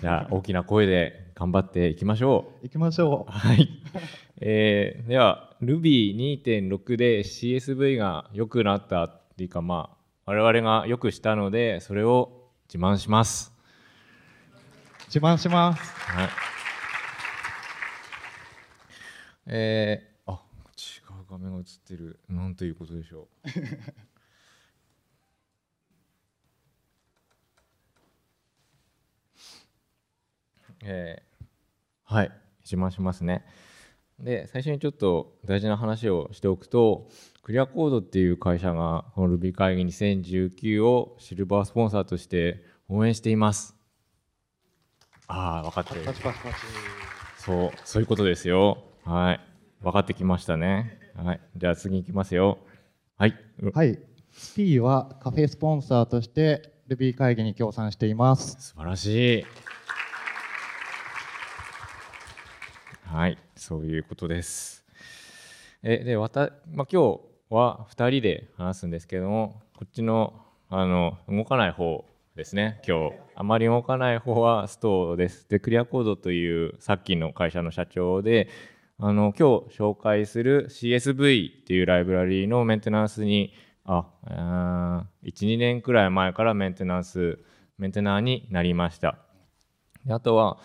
じゃあ大きな声で頑張っていきましょう。いきましょう。はい。えー、では Ruby2.6 で CSV が良くなったっていうかまあ我々がよくしたのでそれを自慢します。自慢します。はい。えー、あ違う画面が映ってる。なんということでしょう。えー、はい自慢しますねで最初にちょっと大事な話をしておくとクリアコードっていう会社がこの Ruby 会議2019をシルバースポンサーとして応援していますああ分かってるそうそういうことですよはい分かってきましたねはいじゃあ次いきますよはい、はい、P はカフェスポンサーとして Ruby 会議に協賛しています素晴らしいはい、そういうことです。えで、わたまあ、今日は2人で話すんですけども、こっちのあの動かない方ですね、今日あまり動かない方はストーです。で、クリアコードというさっきの会社の社長で、あの今日紹介する CSV っていうライブラリーのメンテナンスにあ12年くらい前からメンテナンスメンテナーになりましたであとは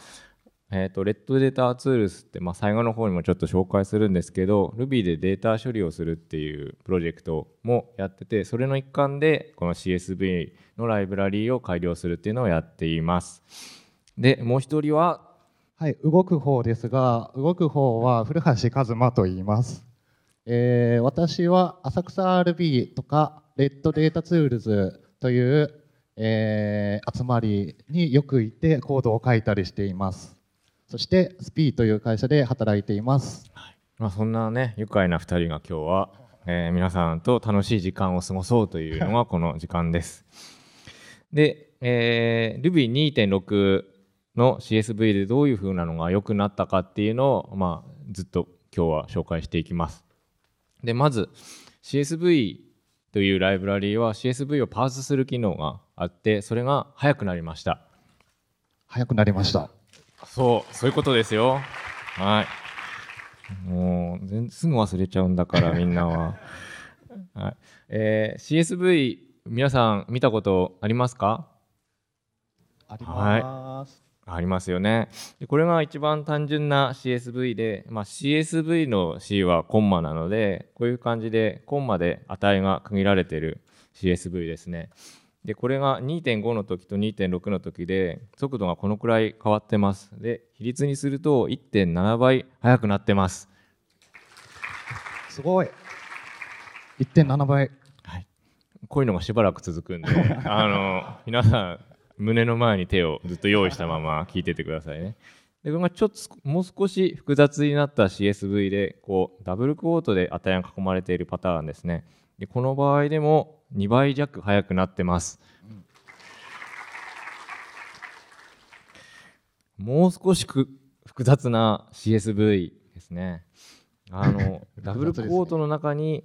えっ、ー、と、レッドデータツールスって、まあ、最後の方にもちょっと紹介するんですけど、Ruby でデータ処理をするっていうプロジェクトもやってて、それの一環で、この CSV のライブラリーを改良するっていうのをやっています。で、もう一人は、はい、動く方ですが、動く方は古橋一馬と言います。えー、私は浅草 RB とか、レッドデータツールズという、えー、集まりによくいてコードを書いたりしています。そしてスピーという会社で働いています、はい、まあ、そんなね愉快な2人が今日は、えー、皆さんと楽しい時間を過ごそうというのがこの時間です で、えー、Ruby2.6 の CSV でどういうふうなのが良くなったかっていうのを、まあ、ずっと今日は紹介していきますでまず CSV というライブラリーは CSV をパースする機能があってそれが速くなりました速くなりましたそうそういうことですよはいもうすぐ忘れちゃうんだから みんなは、はいえー、CSV 皆さん見たことありますかあります、はい、ありますよねでこれが一番単純な CSV で、まあ、CSV の C はコンマなのでこういう感じでコンマで値が区切られてる CSV ですねでこれが2.5の時と2.6の時で速度がこのくらい変わってますで比率にすると1.7倍速くなってますすごい1.7倍、はい、こういうのがしばらく続くんで あの皆さん胸の前に手をずっと用意したまま聞いててくださいねでこれがちょっともう少し複雑になった CSV でこうダブルクォートで値が囲まれているパターンですねでこの場合でも2倍弱速くなってます、うん、もう少し複雑な CSV ですねあの ダブルコートの中に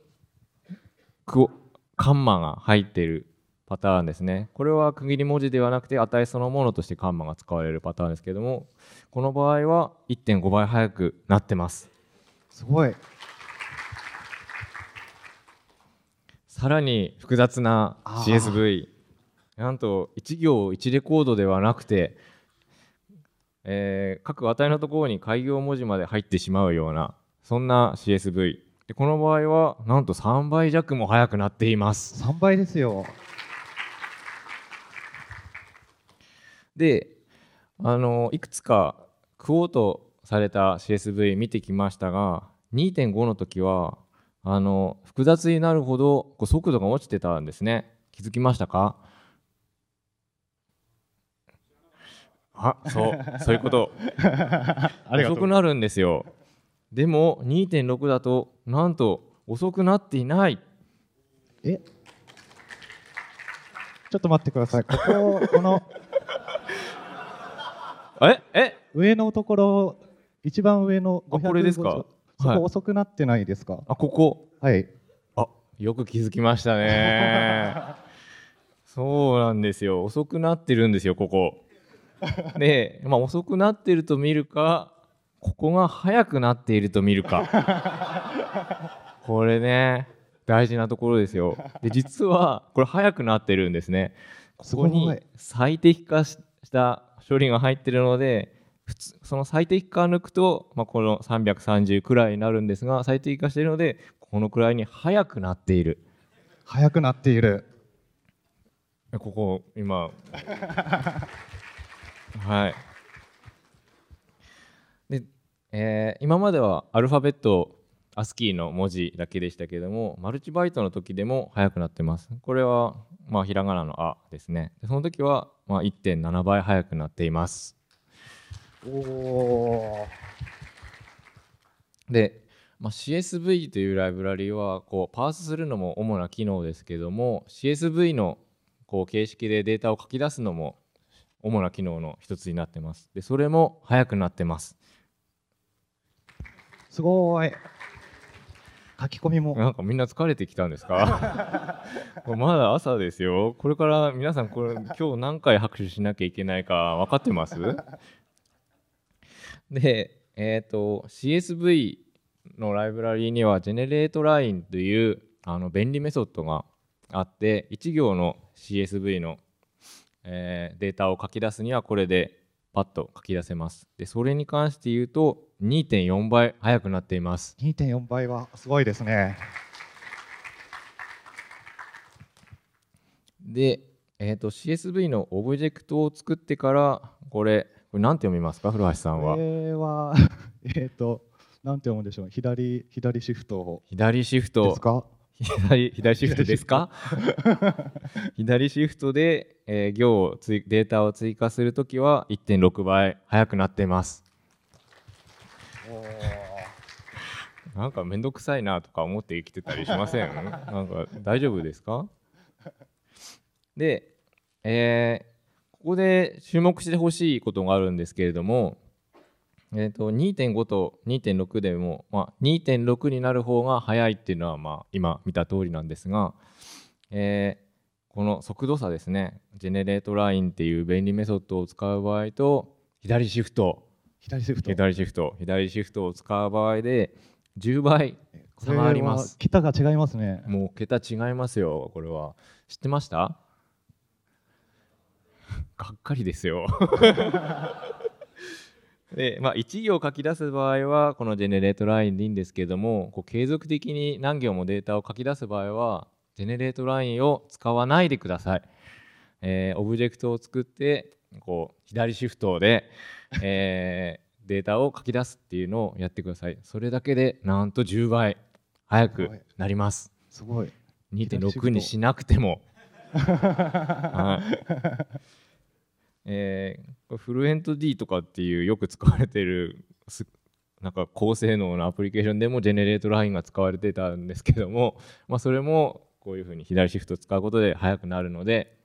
クカンマが入っているパターンですねこれは区切り文字ではなくて値そのものとしてカンマが使われるパターンですけどもこの場合は1.5倍速くなってますすごいさらに複雑な CSV なんと1行1レコードではなくて、えー、各値のところに開業文字まで入ってしまうようなそんな CSV でこの場合はなんと3倍弱も速くなっています3倍ですよであのいくつかクオートされた CSV 見てきましたが2.5の時はあの複雑になるほどこう速度が落ちてたんですね気づきましたかあそうそういうこと 遅くなるんですよでも2.6だとなんと遅くなっていないえちょっと待ってくださいこここの ええ上のところ一番上のこれですかそこ遅くなってないですか、はい、あここはいあよく気づきましたね そうなんですよ遅くなってるんですよここで、まあ、遅くなってると見るかここが早くなっていると見るか これね大事なところですよで実はこれ早くなってるんですねここに最適化した処理が入ってるので普通その最適化抜くと、まあ、この330くらいになるんですが最適化しているのでこのくらいに速くなっている速くなっているここ今 はいで、えー、今まではアルファベットアスキーの文字だけでしたけれどもマルチバイトの時でも速くなってますこれはまあひらがなの「あ」ですねその時はまあ1.7倍速くなっていますおで、まあ、CSV というライブラリはこうパースするのも主な機能ですけども CSV のこう形式でデータを書き出すのも主な機能の一つになってます。でそれも速くなってます。すごい書き込みもなんかみんな疲れてきたんですか まだ朝ですよこれから皆さんこれ今日何回拍手しなきゃいけないか分かってますで、えっ、ー、と CSV のライブラリーには GenerateLine というあの便利メソッドがあって1行の CSV の、えー、データを書き出すにはこれでパッと書き出せます。でそれに関して言うと2.4倍速くなっています。2.4倍はすごいですね。で、えーと、と CSV のオブジェクトを作ってからこれこれなんて読みますか、古橋さんは。これは、えっ、ー、と、なんて読むんでしょう、左、左シフト。左シフト。ですか。左左シフトですか 左シフトで、えー、行をついデータを追加するときは1.6倍速くなっていますなんか面倒くさいなとか思って生きてたりしません なんか大丈夫ですかで、えここで注目してほしいことがあるんですけれども、えーと、2.5と2.6でも、まあ、2.6になる方が速いっていうのは、まあ、今見た通りなんですが、えー、この速度差ですねジェネレートラインっていう便利メソッドを使う場合と左シフト左シフト左シフト左シフトを使う場合で10倍差があります桁が違いますねもう桁違いますよこれは知ってましたがっかりですよ で、まあ、1行書き出す場合はこのジェネレートラインでいいんですけれどもこう継続的に何行もデータを書き出す場合はジェネレートラインを使わないでください。えー、オブジェクトを作ってこう左シフトで、えー、データを書き出すっていうのをやってください。それだけでなんと10倍速くなります。すごい。2.6にしなくても。はいえー、フルエント D とかっていうよく使われてるなんか高性能なアプリケーションでもジェネレートラインが使われてたんですけども、まあ、それもこういうふうに左シフトを使うことで速くなるので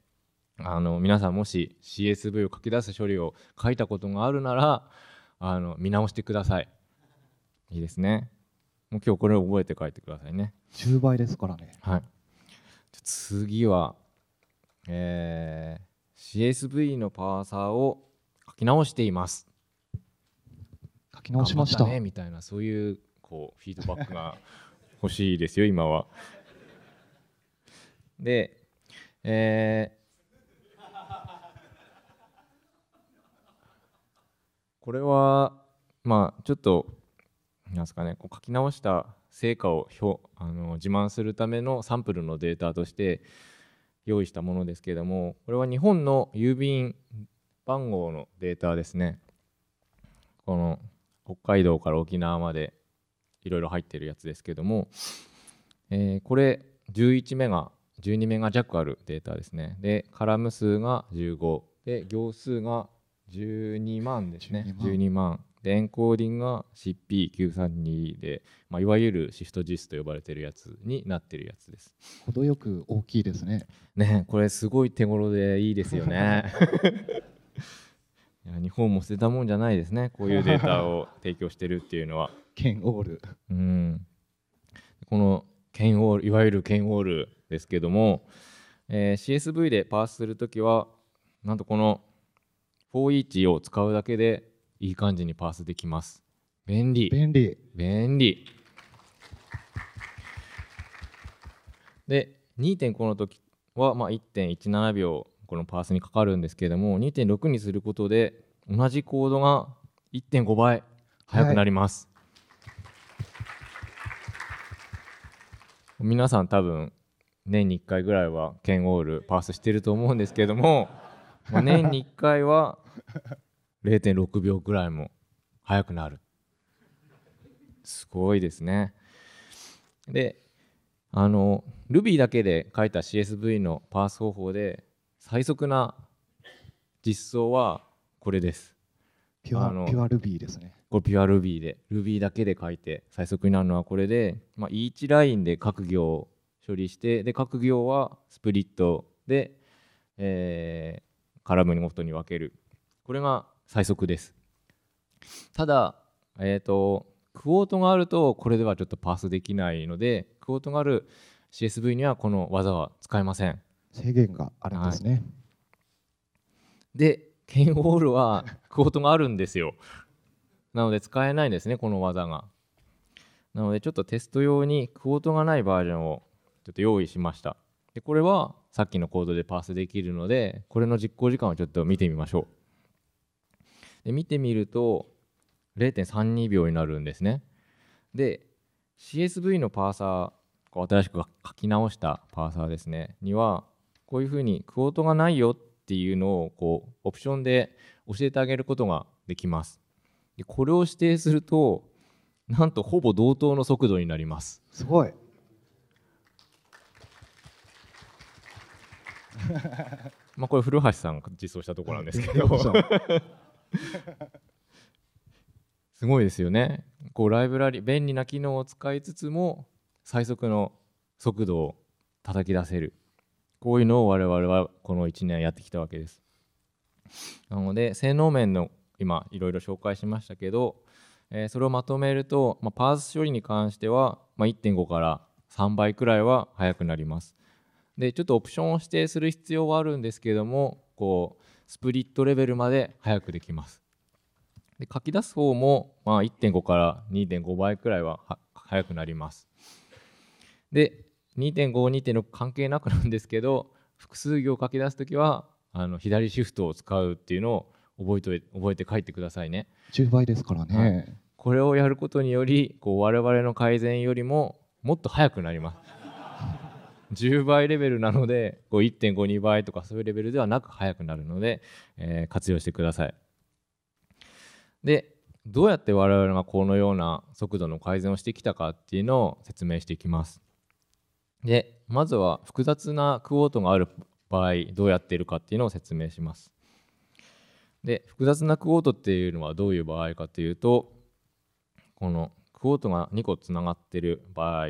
あの皆さんもし CSV を書き出す処理を書いたことがあるならあの見直してくださいいいですねもう今日これを覚えて書いてくださいね10倍ですからねはい次はえー CSV のパーサーを書き直しています書き直しましたねみたいなそういうこうフィードバックが欲しいですよ今は。で、えー、これはまあちょっとなんすかねこう書き直した成果をょあの自慢するためのサンプルのデータとして用意したものですけれどもこれは日本の郵便番号のデータですねこの北海道から沖縄までいろいろ入ってるやつですけれども、えー、これ11メガ12メガ弱あるデータですねでカラム数が15で行数が12万ですね12万でエンコーディングが CP932 で、まあ、いわゆるシフト JIS と呼ばれてるやつになってるやつです程よく大きいですねねこれすごい手頃でいいですよね いや日本も捨てたもんじゃないですねこういうデータを 提供してるっていうのはケンオールうんこのケンオールいわゆるケンオールですけども、えー、CSV でパースするときはなんとこの4 e ーチを使うだけでいい感じにパースできます便利便利便利で2.5の時はまあ1.17秒このパースにかかるんですけれども2.6にすることで同じコードが1.5倍速くなります、はい、皆さん多分年に1回ぐらいはケンオールパースしてると思うんですけれども、まあ、年に1回は0.6秒ぐらいも速くなるすごいですねであの Ruby だけで書いた CSV のパース方法で最速な実装はこれですピュアピュア Ruby ですねこれピュア Ruby で Ruby だけで書いて最速になるのはこれで、まあ、each ラインで各行を処理してで各行はスプリットで、えー、カラムごとに分けるこれが最速ですただえっ、ー、とクォートがあるとこれではちょっとパースできないのでクォートがある CSV にはこの技は使えません制限があるんですね、はい、でケインウォールはクォートがあるんですよなので使えないんですねこの技がなのでちょっとテスト用にクォートがないバージョンをちょっと用意しましたでこれはさっきのコードでパースできるのでこれの実行時間をちょっと見てみましょうで見てみると0.32秒になるんですねで CSV のパーサーこう新しく書き直したパーサーですねにはこういうふうにクオートがないよっていうのをこうオプションで教えてあげることができますでこれを指定するとなんとほぼ同等の速度になりますすごい まあこれ古橋さんが実装したところなんですけど すごいですよねこうライブラリ便利な機能を使いつつも最速の速度を叩き出せるこういうのを我々はこの1年やってきたわけですなので性能面の今いろいろ紹介しましたけど、えー、それをまとめると、まあ、パース処理に関しては、まあ、1.5から3倍くらいは速くなりますでちょっとオプションを指定する必要はあるんですけどもこうスプリットレベルまで速くできますで書き出す方も、まあ、1.5から2.5倍くらいは速くなりますで2.52.6関係なくなんですけど複数行書き出す時はあの左シフトを使うっていうのを覚えて覚えて書いてくださいね10倍ですからね、はい、これをやることによりこう我々の改善よりももっと速くなります10倍レベルなので1.52倍とかそういうレベルではなく速くなるので、えー、活用してください。でどうやって我々がこのような速度の改善をしてきたかっていうのを説明していきます。でまずは複雑なクォートがある場合どうやっているかっていうのを説明します。で複雑なクォートっていうのはどういう場合かというとこのクォートが2個つながってる場合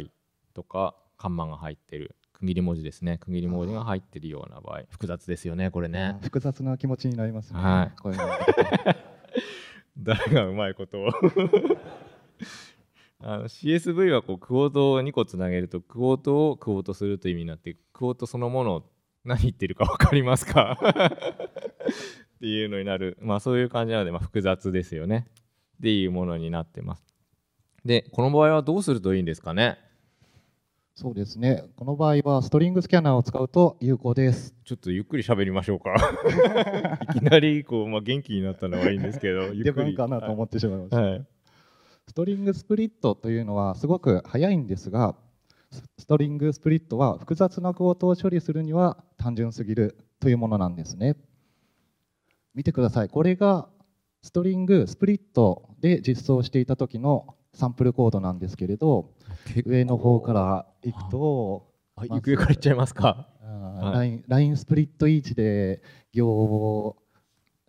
とかカンマが入ってる区切り文字ですね区切り文字が入ってるような場合複雑ですよねこれね複雑な気持ちになりますね、はい、こういうの 誰がうまいことを あの CSV はこうクオートを2個つなげるとクオートをクオートするという意味になってクオートそのもの何言ってるか分かりますか っていうのになる、まあ、そういう感じなので、まあ、複雑ですよねっていうものになってます。でこの場合はどうするといいんですかねそうですね。この場合はストリングスキャナーを使うと有効です。ちょっとゆっくり喋りましょうか。いきなりこうまあ元気になったのはいいんですけど、ゆっくり。かなと思ってしまいました、はいはい、ストリングスプリットというのはすごく速いんですが、ストリングスプリットは複雑なー造を処理するには単純すぎるというものなんですね。見てください。これがストリングスプリットで実装していた時のサンプルコードなんですけれど上の方からいくと行方からいっちゃいますか、うんはい、ラインスプリットイーチで行を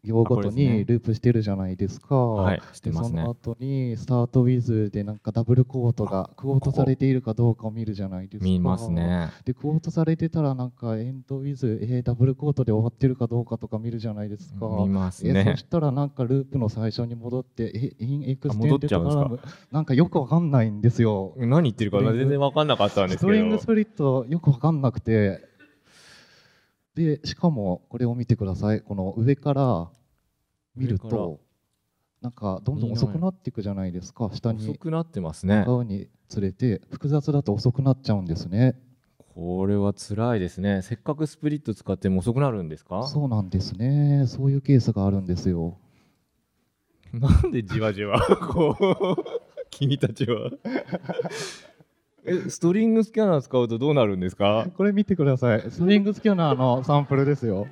行ごとにループしてるじゃないですか。はい、してますね。その後にスタートウィズでなんかダブルクォートがクォートされているかどうかを見るじゃないですか。見ますね。でクォートされてたらなんかエンドウィズえー、ダブルクォートで終わってるかどうかとか見るじゃないですか。見ますね。そしたらなんかループの最初に戻ってえインエクステンドラムなんかよくわかんないんですよ。何言ってるか全然わかんなかったんですけど。ストリングスプリットよくわかんなくて。でしかもこれを見てくださいこの上から見るとなんかどんどん遅くなっていくじゃないですか下に遅くなってますね向につれて複雑だと遅くなっちゃうんですねこれは辛いですねせっかくスプリット使っても遅くなるんですかそうなんですねそういうケースがあるんですよなんでじわじわこう君たちはえ、ストリングスキャナー使うとどうなるんですかこれ見てください。ストリングスキャナーのサンプルですよ。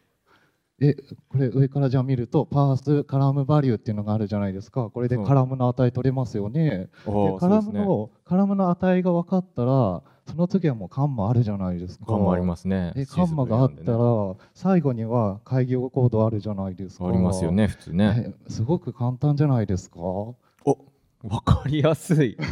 え、これ上からじゃあ見ると、パースカラムバリューっていうのがあるじゃないですか。これでカラムの値取れますよね。うん、でカラムの、ね、カラムの値が分かったら、その次はもうカンマあるじゃないですか。カンマありますね。え、カンマがあったら、最後には開業コードあるじゃないですか。ありますよね、普通ね。すごく簡単じゃないですか。お、わかりやすい。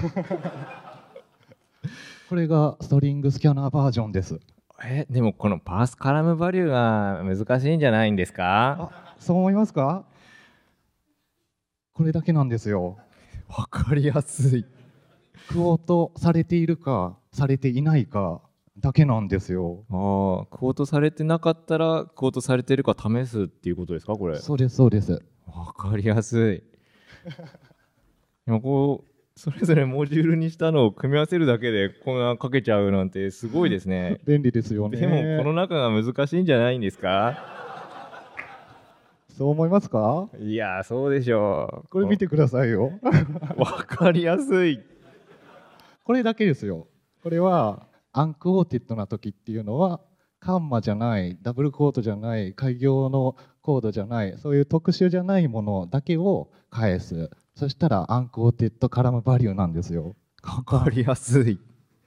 これがストリングスキャナーバージョンです。えでもこのパースカラムバリューが難しいんじゃないんですかそう思いますかこれだけなんですよわかりやすいクオートされているかされていないかだけなんですよああクオートされてなかったらクオートされてるか試すっていうことですかこれそうですそうですわかりやすいでもこうそれぞれモジュールにしたのを組み合わせるだけでこんなかけちゃうなんてすごいですね 便利ですよねでもこの中が難しいんじゃないんですかそう思いますかいやそうでしょうこれ見てくださいよ わかりやすいこれだけですよこれはアンクオーティッドな時っていうのはカンマじゃないダブルコードじゃない開業のコードじゃないそういう特殊じゃないものだけを返すそしたらアンコーテッドカラムバリューなんですよ。かかりやすい。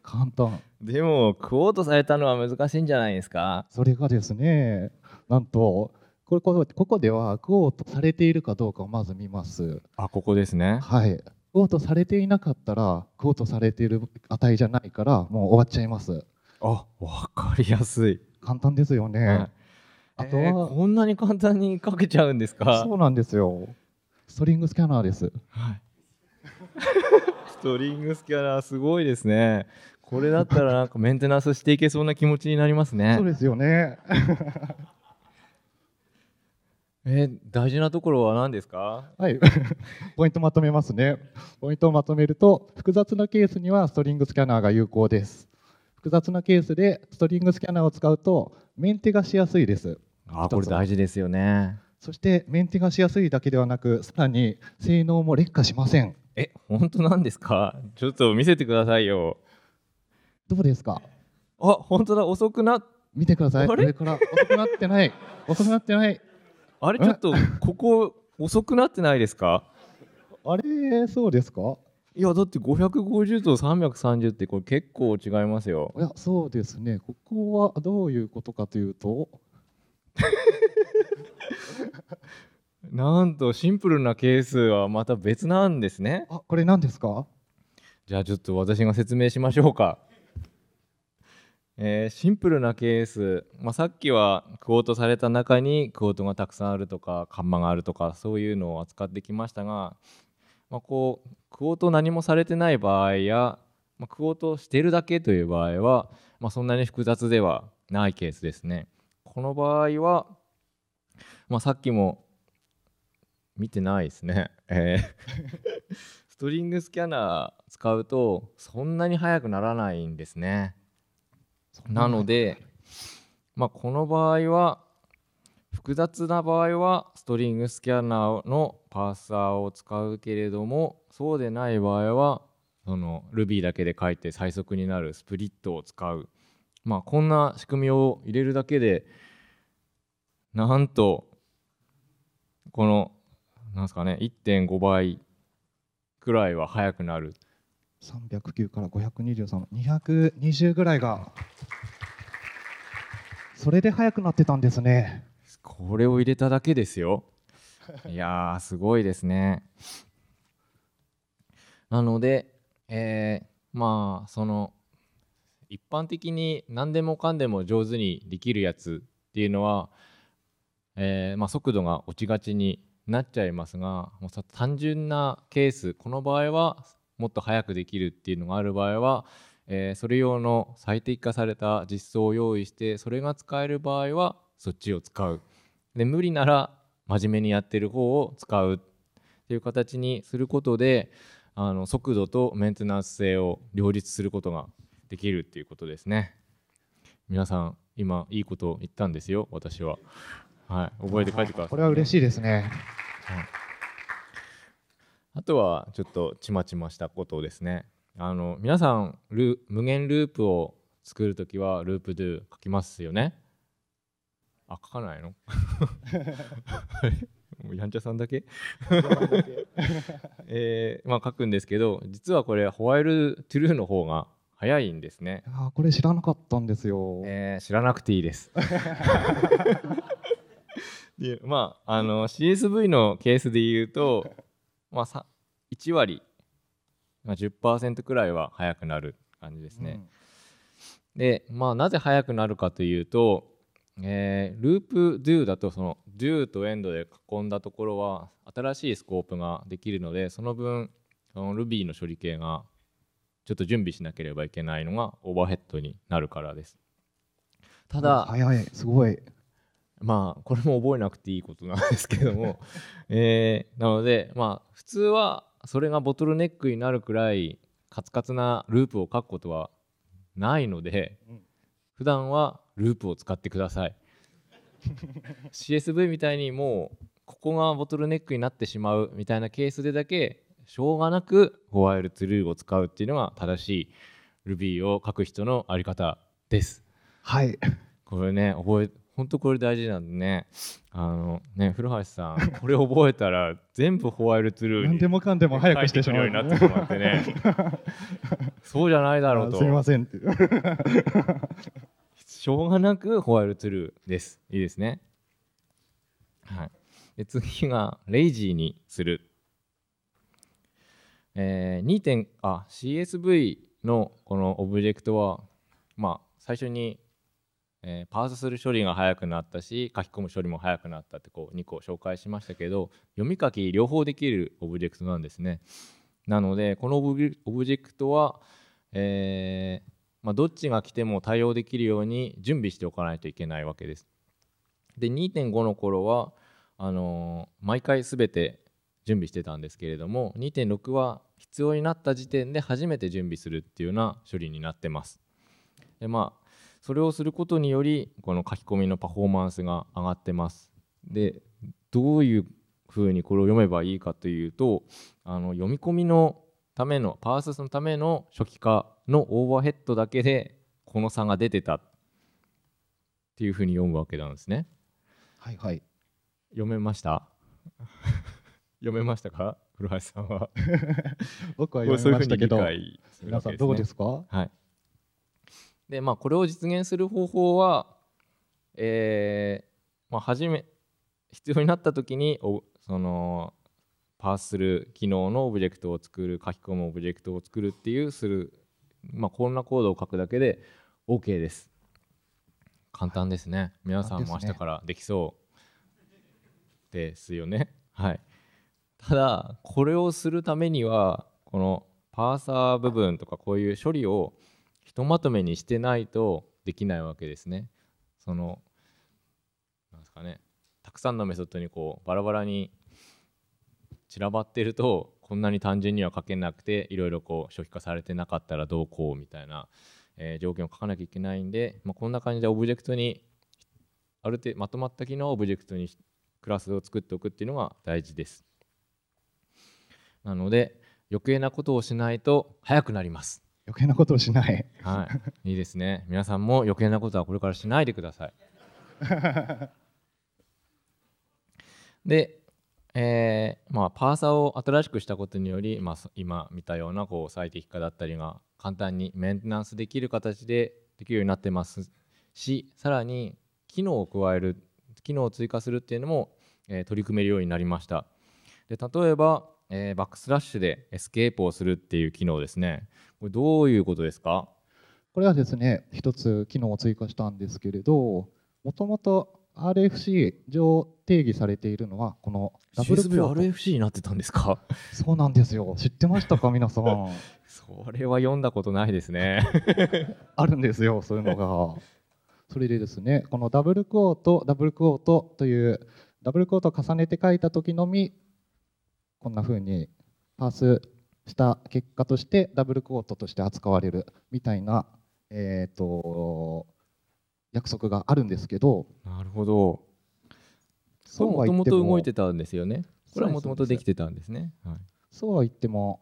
簡単。でもクォートされたのは難しいんじゃないですか。それがですね、なんとこれここではクォートされているかどうかをまず見ます。あ、ここですね。はい。クォートされていなかったらクォートされている値じゃないからもう終わっちゃいます。あ、わかりやすい。簡単ですよね。はい、あとは、えー、こんなに簡単に書けちゃうんですか。そうなんですよ。ストリングスキャナーです。はい。ストリングスキャナーすごいですね。これだったらなんかメンテナンスしていけそうな気持ちになりますね。そうですよね。え大事なところは何ですかはい ポイントまとめますねポイントをまとめると複雑なケースにはストリングスキャナーが有効です複雑なケースでストリングスキャナーを使うとメンテがしやすいですあこれ大事ですよねそしてメンテがしやすいだけではなくさらに性能も劣化しませんえ本当なんですかちょっと見せてくださいよどうですかあ本当だ遅くな見てくださいあれから遅くなってない 遅くなってないあれちょっとここ遅くなってないですかあれそうですかいやだって550と330ってこれ結構違いますよいやそうですねここはどういうことかというと なんとシンプルなケースはまた別なんですねあこれ何ですかじゃあちょっと私が説明しましょうかえー、シンプルなケース、まあ、さっきはクオートされた中にクオートがたくさんあるとかカンマがあるとかそういうのを扱ってきましたが、まあ、こうクオート何もされてない場合や、まあ、クオートしてるだけという場合は、まそんなに複雑ではないケースですね。この場合はまあ、さっきも見てないですね、えー、ストリングスキャナー使うとそんなに速くならないんですねなので、まあ、この場合は複雑な場合はストリングスキャナーのパーサーを使うけれどもそうでない場合はその Ruby だけで書いて最速になるスプリットを使う、まあ、こんな仕組みを入れるだけでなんとこのなんすかね1.5倍くらいは速くなる309から523220ぐらいがそれで速くなってたんですねこれを入れただけですよ いやすごいですねなので、えー、まあその一般的に何でもかんでも上手にできるやつっていうのはえー、まあ、速度が落ちがちになっちゃいますがもう単純なケースこの場合はもっと早くできるっていうのがある場合は、えー、それ用の最適化された実装を用意してそれが使える場合はそっちを使うで無理なら真面目にやってる方を使うっていう形にすることであの速度とメンテナンス性を両立することができるっていうことですね皆さん今いいことを言ったんですよ私は。はい、覚えて帰ってください、これは嬉しいですね、はい、あとはちょっとちまちましたことですねあの皆さんル無限ループを作るときはループドゥ書きますよねあ書かないの もうやんちゃさんだけ えー、まあ書くんですけど実はこれホワイルトゥルーの方が早いんですねあこれ知らなかったんですよ、えー、知らなくていいです で、まああの CSV のケースで言うと、まあ、1割、まあ、10%くらいは速くなる感じですね。うん、で、まあ、なぜ速くなるかというと、えー、ループ do だとその do と end で囲んだところは新しいスコープができるのでその分その Ruby の処理系がちょっと準備しなければいけないのがオーバーヘッドになるからです。ただ、速いい、すごい。まあこれも覚えなくていいことなんですけども えー、なのでまあ普通はそれがボトルネックになるくらいカツカツなループを書くことはないので、うん、普段はループを使ってください CSV みたいにもうここがボトルネックになってしまうみたいなケースでだけしょうがなくホワイルツルーを使うっていうのが正しい Ruby を書く人のあり方です。はいこれね覚え本当これ大事なんでねあのね古橋さん これ覚えたら全部ホワイトルーに何でもかんでも早くしてしまうようになってしまってねそうじゃないだろうとすませんって しょうがなくホワイトルーですいいですねはいで次がレイジーにするえー、2点あ CSV のこのオブジェクトはまあ最初にえー、パースする処理が速くなったし書き込む処理も速くなったってこう2個紹介しましたけど読み書き両方できるオブジェクトなんですね。なのでこのオブジェクトは、えー、まあ、どっちが来ても対応できるように準備しておかないといけないわけです。で2.5の頃はあのー、毎回全て準備してたんですけれども2.6は必要になった時点で初めて準備するっていうような処理になってます。でまあそれをすることによりこの書き込みのパフォーマンスが上がってますでどういうふうにこれを読めばいいかというとあの読み込みのためのパーセスのための初期化のオーバーヘッドだけでこの差が出てたっていうふうに読むわけなんですねはいはい読めました 読めましたか古橋さんは 僕は読めましたけど、ね、皆さんどうですかはいでまあこれを実現する方法は、えーまあ、初め必要になった時にそのパースする機能のオブジェクトを作る書き込むオブジェクトを作るっていうする、まあ、こんなコードを書くだけで OK です簡単ですね皆さんも明日からできそうですよねはいただこれをするためにはこのパーサー部分とかこういう処理をひとまとめにしてないとできないわけですね。そのなんですかねたくさんのメソッドにこうバラバラに散らばってるとこんなに単純には書けなくていろいろこう初期化されてなかったらどうこうみたいな、えー、条件を書かなきゃいけないんで、まあ、こんな感じでオブジェクトにある程度まとまった機能をオブジェクトにクラスを作っておくっていうのが大事です。なので余計なことをしないと速くなります。余計なことをしない、はい、いいですね皆さんも余計なことはこれからしないでください で、えーまあ、パーサを新しくしたことにより、まあ、今見たようなこう最適化だったりが簡単にメンテナンスできる形でできるようになってますしさらに機能を加える機能を追加するっていうのも、えー、取り組めるようになりましたで例えば、えー、バックスラッシュでエスケープをするっていう機能ですねこれどういうことですかこれはですね一つ機能を追加したんですけれどもともと RFC 上定義されているのはこのダブルプロ RFC になってたんですかそうなんですよ知ってましたか皆さん それは読んだことないですね あるんですよそういうのがそれでですねこのダブルクオートダブルクオートというダブルクオートを重ねて書いた時のみこんな風にパースした結果としてダブルクォートとして扱われるみたいな、えーと、約束があるんですけどなるほどそうは言っても動いてたんですよねこれはもともとできてたんですねそうは言っても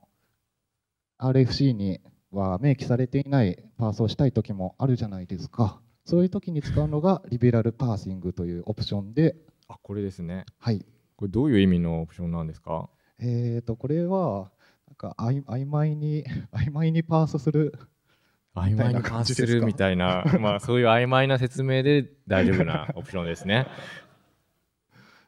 RFC には明記されていないパースをしたい時もあるじゃないですかそういう時に使うのがリベラルパーシングというオプションであこれですねはいこれどういう意味のオプションなんですかえーとこれはか曖昧に 曖昧にパースする曖昧にパースするみたいな まあそういう曖昧な説明で大丈夫な オプションですね。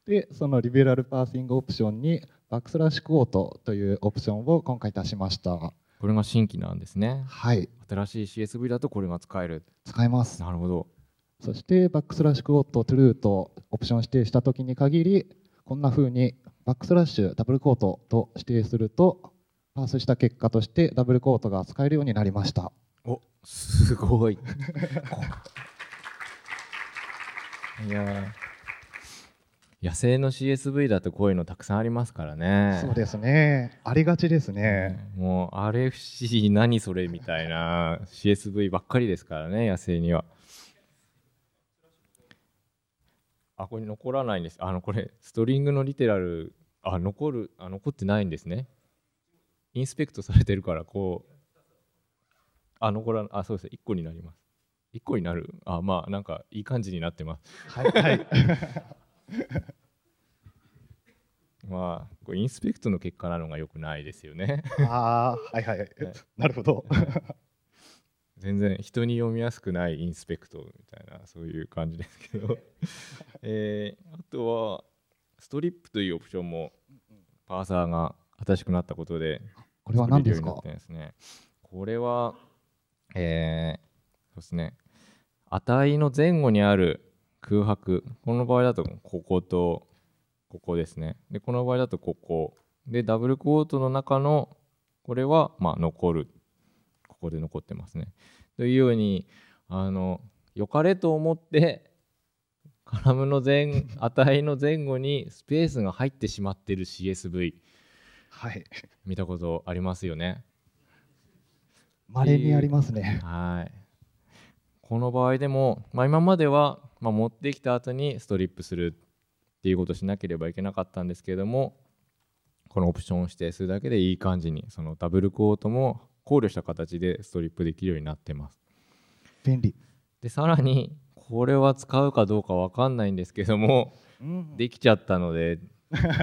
でそのリベラルパーシングオプションにバックスラッシュクオートというオプションを今回足しました。これが新規なんですね。はい。新しい CSV だとこれが使える。使えます。なるほど。そしてバックスラッシュクオートトゥルーとオプション指定した時に限りこんなふうにバックスラッシュダブルコートと指定するとパスした結果としてダブルコートが使えるようになりましたおすごい いや野生の CSV だとこういうのたくさんありますからねそうですねありがちですね、うもう RFC 何それみたいな CSV ばっかりですからね野生にはあこれ残らないんですあのこれストリングのリテラルあ残るあ残ってないんですねインスペクトされてるからこうあ残らあそうですね、1個になります1個になるあまあなんかいい感じになってますはい、はい、まあこインスペクトの結果なのがよくないですよねああはいはい、はい、なるほど 全然人に読みやすくないインスペクトみたいなそういう感じですけど えー、あとはストリップというオプションもパーサーが新しくなったことでこれは何ですかですねこれはえー、そうですね値の前後にある空白この場合だとこことここですねでこの場合だとここでダブルクォートの中のこれはまあ残るここで残ってますねというようにあの良かれと思ってカラムの前値の前後にスペースが入ってしまっている CSV はい、見たことありますよね。まれにありますね。はいこの場合でも、まあ、今までは、まあ、持ってきた後にストリップするっていうことをしなければいけなかったんですけれどもこのオプションを指定するだけでいい感じにそのダブルコートも考慮した形でストリップできるようになってます。便利でさらにこれは使うかどうか分かんないんですけども、うん、できちゃったので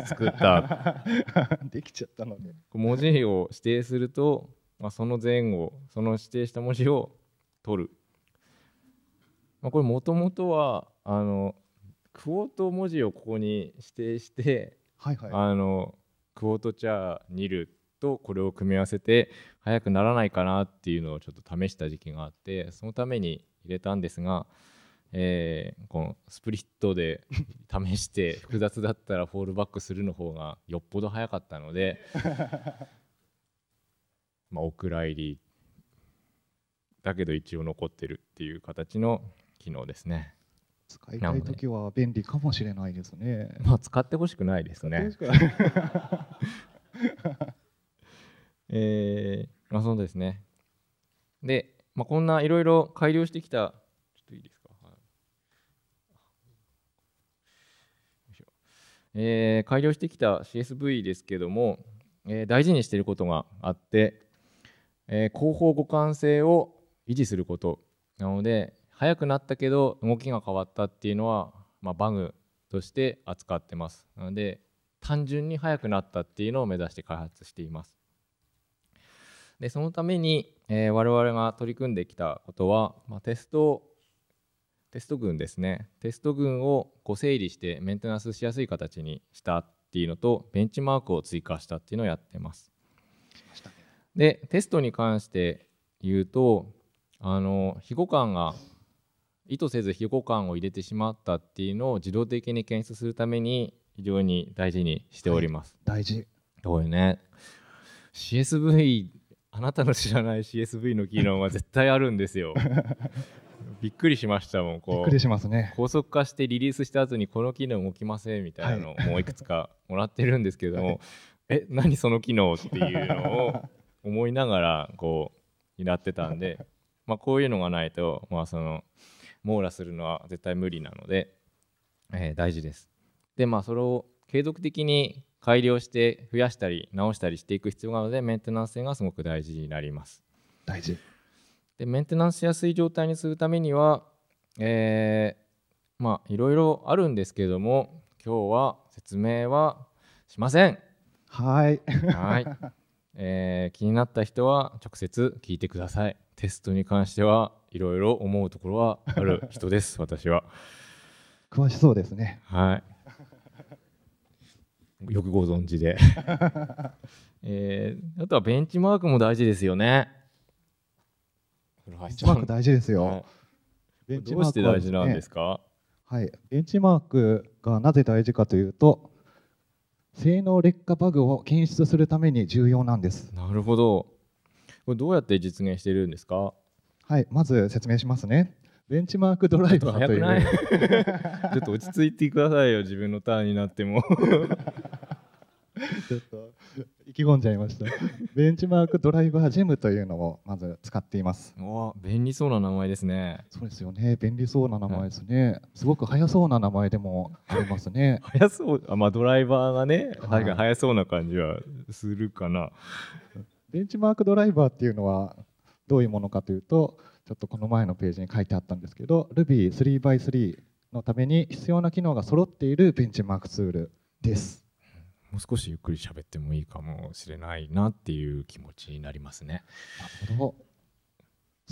作った できちゃったので文字を指定すると、まあ、その前後その指定した文字を取る、まあ、これもともとはあのクォート文字をここに指定して、はいはい、あのクォートチャーニルとこれを組み合わせて速くならないかなっていうのをちょっと試した時期があってそのために入れたんですがえー、このスプリットで試して複雑だったらフォールバックするの方がよっぽど早かったので まあお蔵入りだけど一応残ってるっていう形の機能ですね。使いたい時は便利かもしれないですね。まあ使ってほしくないですね。えー、まあそうですね。で、まあこんないろいろ改良してきたちょっといいですえー、改良してきた CSV ですけども、えー、大事にしていることがあって、えー、後方互換性を維持することなので速くなったけど動きが変わったっていうのは、まあ、バグとして扱ってますなので単純に速くなったっていうのを目指して開発していますでそのために、えー、我々が取り組んできたことは、まあ、テストをテスト群ですねテスト群をこう整理してメンテナンスしやすい形にしたっていうのとベンチマークを追加したっていうのをやってます。でテストに関して言うとあの非互換が意図せず非互換を入れてしまったっていうのを自動的に検出するために非常に大事にしております。はい、大事どうよね CSV あなたの知らない CSV の機能は絶対あるんですよ びっくりしましたもんこうびっくりしますね高速化してリリースした後にこの機能動きませんみたいなのをもういくつかもらってるんですけども、は い、え何その機能っていうのを思いながらこう担ってたんで、まあ、こういうのがないと、まあ、その網羅するのは絶対無理なので、えー、大事です。でまあそれを継続的に改良して増やしたり直したりしていく必要があるのでメンテナンス性がすごく大事になります。大事でメンテナンスしやすい状態にするためには、えー、まあいろいろあるんですけれども今日は説明はしませんはいはい、えー、気になった人は直接聞いてくださいテストに関してはいろいろ思うところはある人です 私は詳しそうですねはいよくご存知で、えー、あとはベンチマークも大事ですよねベンチマーク大事ですよ。はい、どうして大事なんですかはい、ベンチマークがなぜ大事かというと性能劣化バグを検出するために重要なんですなるほどこれどうやって実現しているんですかはいまず説明しますねベンチマークドライバーという ちょっと落ち着いてくださいよ自分のターンになっても ちょっと意気込んじゃいました。ベンチマークドライバージェムというのをまず使っています。お便利そうな名前ですね。そうですよね。便利そうな名前ですね。すごく速そうな名前でもありますね。速そう。あまあドライバーがね、はい、速そうな感じはするかな。ベンチマークドライバーっていうのはどういうものかというと、ちょっとこの前のページに書いてあったんですけど、Ruby 3x3 のために必要な機能が揃っているベンチマークツールです。もう少しゆっくり喋ってもいいかもしれないなっていう気持ちになりますね。なるほど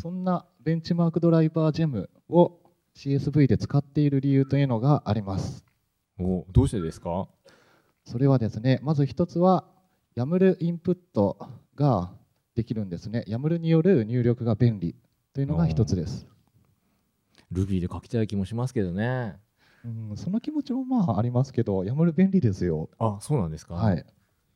そんなベンチマークドライバージェムを CSV で使っている理由というのがあります。おどうしてですかそれはですね、まず一つは YAML インプットができるんですね。YAML による入力が便利というのが一つです。Ruby で書きたい気もしますけどね。うん、その気持ちもまあありますけど、やむる便利ですよ。あ、そうなんですか。はい。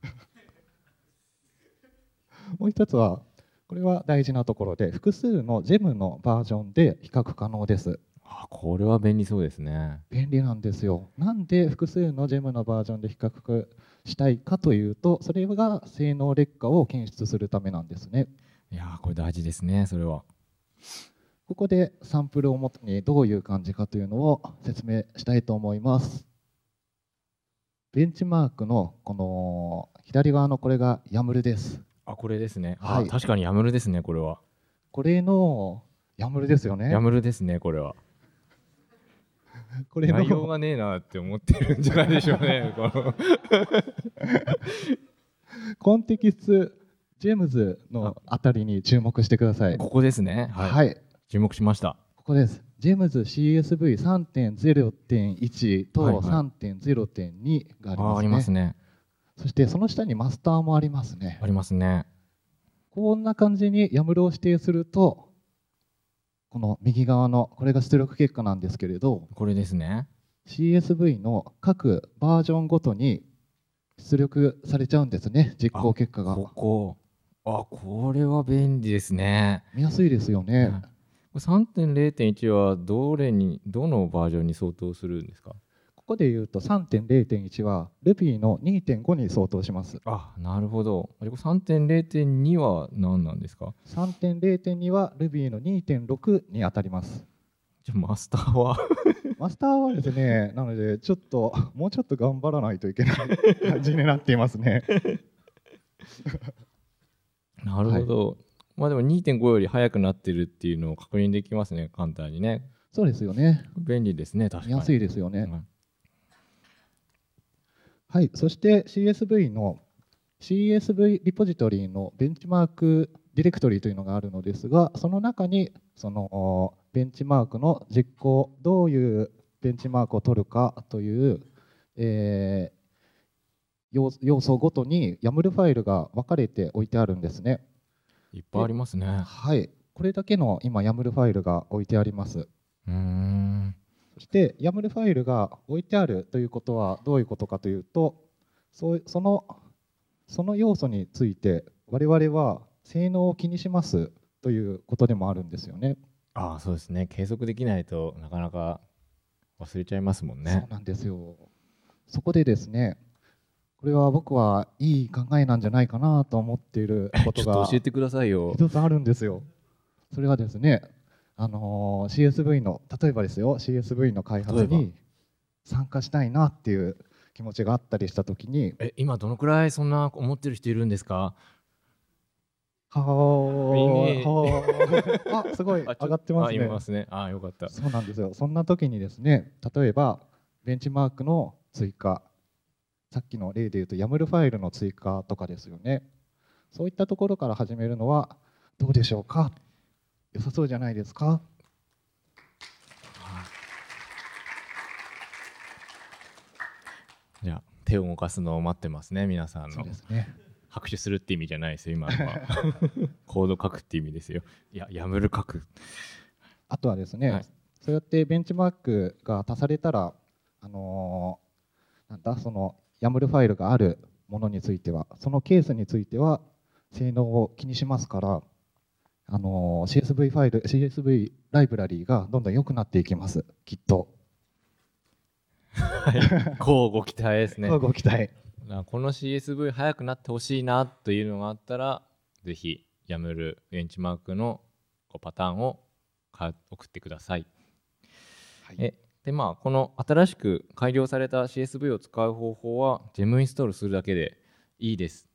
もう一つは、これは大事なところで、複数のジェムのバージョンで比較可能です。あ、これは便利そうですね。便利なんですよ。なんで複数のジェムのバージョンで比較したいかというと、それが性能劣化を検出するためなんですね。いやこれ大事ですね、それは。ここでサンプルをもとにどういう感じかというのを説明したいと思います。ベンチマークのこの左側のこれが YAML です。あ、これですね。はい、確かに YAML ですね。これは。これの YAML ですよね。YAML ですね。これは。これ内容がねえなって思ってるんじゃないでしょうね。コンテキストジェームズのあたりに注目してください。ここですね。はい、はい注目しました。ここです。ジェームズ CSV3.0.1 と3.0.2がありますね。ありますね。そしてその下にマスターもありますね。ありますね。こんな感じに YAML を指定すると、この右側のこれが出力結果なんですけれど、これですね。CSV の各バージョンごとに出力されちゃうんですね、実行結果が。ここあこれは便利ですね。見やすいですよね。うん3.0.1はどれにどのバージョンに相当するんですかここで言うと3.0.1は Ruby の2.5に相当します。あなるほど。3.0.2は何なんですか ?3.0.2 は Ruby の2.6に当たります。じゃマスターは マスターはですね、なのでちょっともうちょっと頑張らないといけない 感じになっていますね。なるほど。はいまあでも2.5より速くなってるっていうのを確認できますね簡単にねそうですよね便利ですね確かに安いですよね、うん、はいそして CSV の CSV リポジトリのベンチマークディレクトリというのがあるのですがその中にそのベンチマークの実行どういうベンチマークを取るかという、えー、要素ごとに YAML ファイルが分かれて置いてあるんですね。いっぱいありますねはいこれだけの今 YAML ファイルが置いてありますうんそして YAML ファイルが置いてあるということはどういうことかというとそそのその要素について我々は性能を気にしますということでもあるんですよね。ああそうですね継続できないとなかなか忘れちゃいますもんね。そうなんですよそこでですねこれは僕はいい考えなんじゃないかなと思っていることが教えてくださいよ一つあるんですよ。それはですね、あのー、CSV の例えばですよ CSV の開発に参加したいなっていう気持ちがあったりしたときにえ今どのくらいそんな思ってる人いるんですかはあ、あ、すごい 上がってますね。ますねあ、よかった。そうなんですよ。そんな時にですね、例えばベンチマークの追加さっきの例で言うと YAML ファイルの追加とかですよねそういったところから始めるのはどうでしょうか良さそうじゃないですかじゃあ手を動かすのを待ってますね皆さんのね拍手するって意味じゃないですよ今のは コード書くって意味ですよいややむる書くあとはですね、はい、そうやってベンチマークが足されたらあのー、なんだその YAML ファイルがあるものについてはそのケースについては性能を気にしますからあの CSV ファイル CSV ライブラリーがどんどん良くなっていきますきっと。はい、交 期待ですね。交互期待。この CSV 早くなってほしいなというのがあったらぜひ YAML ベンチマークのパターンを送ってください。はい、えでまあこの新しく改良された CSV を使う方法は GEM インストールするだけでいいです。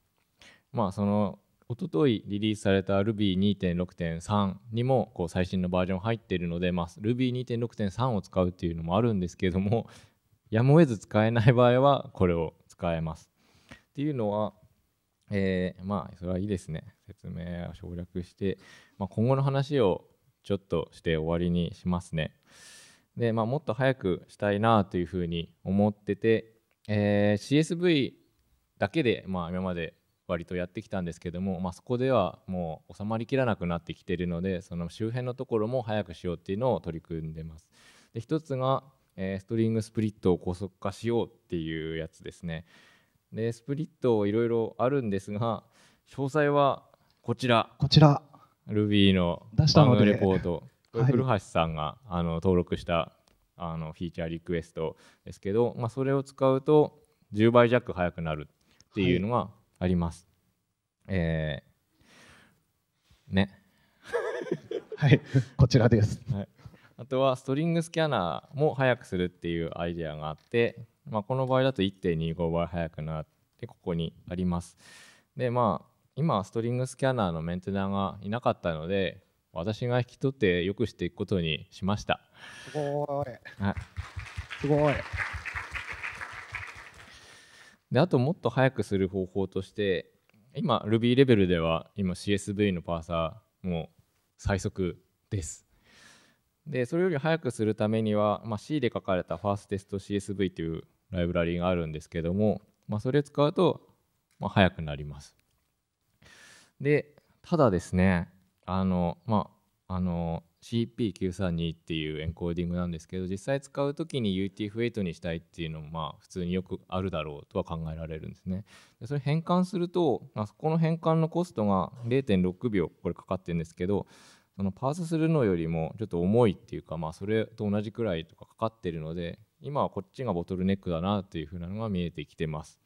まあそのとといリリースされた Ruby2.6.3 にもこう最新のバージョン入っているので、まあ、Ruby2.6.3 を使うっていうのもあるんですけれども やむを得ず使えない場合はこれを使えます。っていうのは、えー、まあそれはいいですね説明は省略して、まあ、今後の話をちょっとして終わりにしますね。で、まあ、もっと早くしたいなというふうに思ってて、えー、CSV だけで、まあ、今まで割とやってきたんですけども、まあ、そこではもう収まりきらなくなってきてるのでその周辺のところも早くしようっていうのを取り組んでます。で一つが、えー、ストリングスプリットを高速化しようっていうやつですね。でスプリットいろいろあるんですが詳細はこちらこちら Ruby の番組レポート古橋さんがあの登録したあのフィーチャーリクエストですけど、まあ、それを使うと10倍弱速くなるっていうのがあります。はい、えー、ね。はい、こちらです。はいあとはストリングスキャナーも速くするっていうアイデアがあって、まあ、この場合だと1.25倍速くなってここにあります。でまあ今ストリングスキャナーのメンテナーがいなかったので私が引き取ってよくしていくことにしましたすごい、はい、すごいであともっと早くする方法として今 Ruby レベルでは今 CSV のパーサーも最速ですでそれより早くするためには、まあ、C で書かれた FirstTestCSV というライブラリがあるんですけども、まあ、それを使うと、まあ、早くなりますでただですねあのまああの CP932 っていうエンコーディングなんですけど実際使う時に UTF8 にしたいっていうのもまあ普通によくあるだろうとは考えられるんですね。でそれ変換すると、まあ、そこの変換のコストが0.6秒これかかってるんですけどそのパースするのよりもちょっと重いっていうか、まあ、それと同じくらいとかかかってるので今はこっちがボトルネックだなというふうなのが見えてきてます。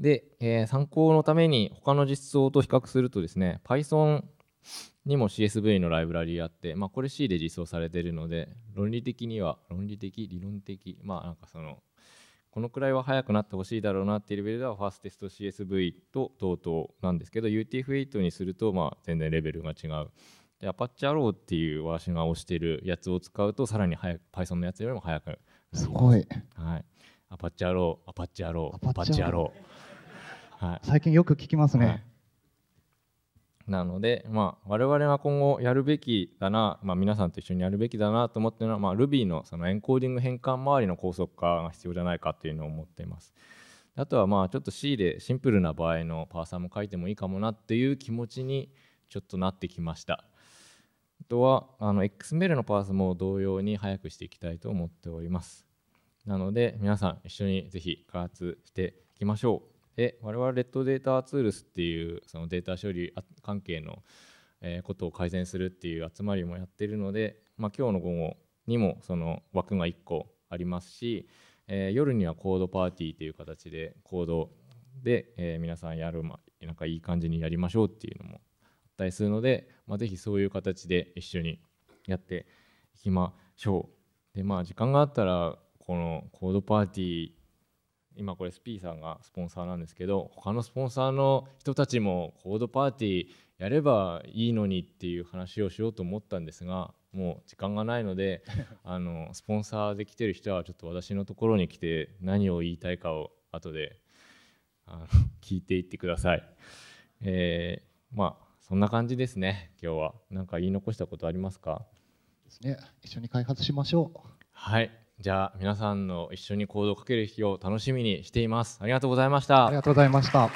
で、えー、参考のために他の実装と比較するとですね Python にも CSV のライブラリあって、まあ、これ C で実装されているので論理的には論理的理論的まあなんかそのこのくらいは速くなってほしいだろうなっていうレベルではファーステスト CSV と等々なんですけど UTF-8 にするとまあ全然レベルが違うで Apache Arrow っていう私が推してるやつを使うとさらに早く Python のやつよりも速くすごい、はい、Apache Arrow Apache Arrow Apache Arrow はい、最近よく聞きますね、はい、なので、まあ、我々は今後やるべきだな、まあ、皆さんと一緒にやるべきだなと思ってるのは、まあ、Ruby のそのエンコーディング変換周りの高速化が必要じゃないかっていうのを思っていますあとはまあちょっと C でシンプルな場合のパーサーも書いてもいいかもなっていう気持ちにちょっとなってきましたあとはあの XML のパーーも同様に早くしていきたいと思っておりますなので皆さん一緒にぜひ開発していきましょうで我々レッドデータツールスっていうそのデータ処理関係のことを改善するっていう集まりもやってるので、まあ、今日の午後にもその枠が1個ありますし、えー、夜にはコードパーティーという形でコードで、えー、皆さんやる、ま、なんかいい感じにやりましょうっていうのもあったりするので、まあ、ぜひそういう形で一緒にやっていきましょう。でまあ時間があったらこのコードパーティー今これスピーさんがスポンサーなんですけど他のスポンサーの人たちもコードパーティーやればいいのにっていう話をしようと思ったんですがもう時間がないので あのスポンサーで来てる人はちょっと私のところに来て何を言いたいかを後であの聞いていってください。えー、まあそんな感じですね今日は何か言い残したことありますかですね一緒に開発しましょうはいじゃあ皆さんの一緒に行動をかける日を楽しみにしていますありがとうございましたありがとうございました